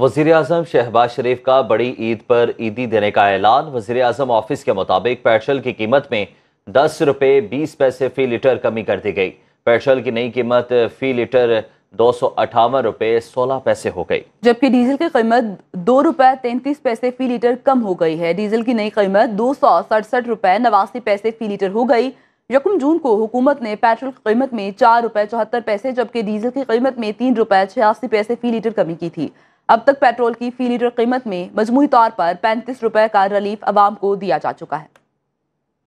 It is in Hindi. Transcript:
वजीर अजम शहबाज शरीफ का बड़ी ईद पर ईदी देने का ऐलान वजीर अजम ऑफिस के मुताबिक पेट्रोल की कीमत में दस रुपये बीस पैसे फी लीटर कमी कर दी गई पेट्रोल की नई कीमत फी लीटर दो सौ अठावन रुपये सोलह पैसे हो गई जबकि डीजल की कीमत दो रुपये तैंतीस पैसे फी लीटर कम हो गई है डीजल की नई कीमत दो सौ सड़सठ रुपये नवासी पैसे फी लीटर हो गई यकम जून को हुकूमत ने पेट्रोल की कीमत में चार रुपये चौहत्तर पैसे जबकि डीजल की कीमत में तीन रुपये छियासी पैसे फी लीटर कमी की थी अब तक पेट्रोल की फी लीटर कीमत में मजमू तौर पर पैंतीस रुपये का रिलीफ आवाम को दिया जा चुका है